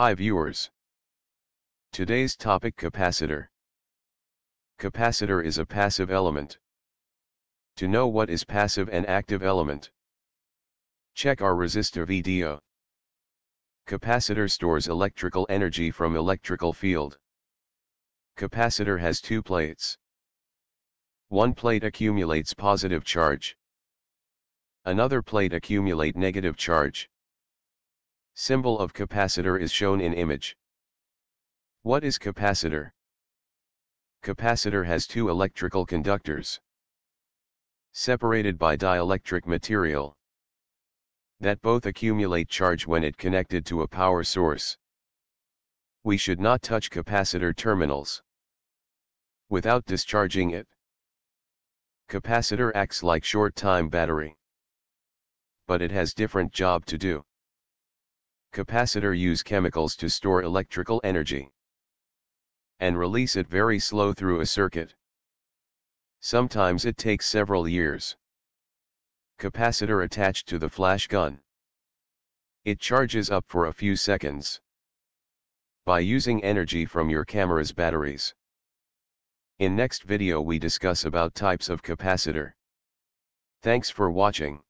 Hi viewers. Today's topic capacitor. Capacitor is a passive element. To know what is passive and active element. Check our resistor video. Capacitor stores electrical energy from electrical field. Capacitor has two plates. One plate accumulates positive charge. Another plate accumulate negative charge. Symbol of capacitor is shown in image. What is capacitor? Capacitor has two electrical conductors. Separated by dielectric material. That both accumulate charge when it connected to a power source. We should not touch capacitor terminals. Without discharging it. Capacitor acts like short-time battery. But it has different job to do capacitor use chemicals to store electrical energy and release it very slow through a circuit. Sometimes it takes several years. Capacitor attached to the flash gun. It charges up for a few seconds by using energy from your camera's batteries. In next video we discuss about types of capacitor. Thanks for watching.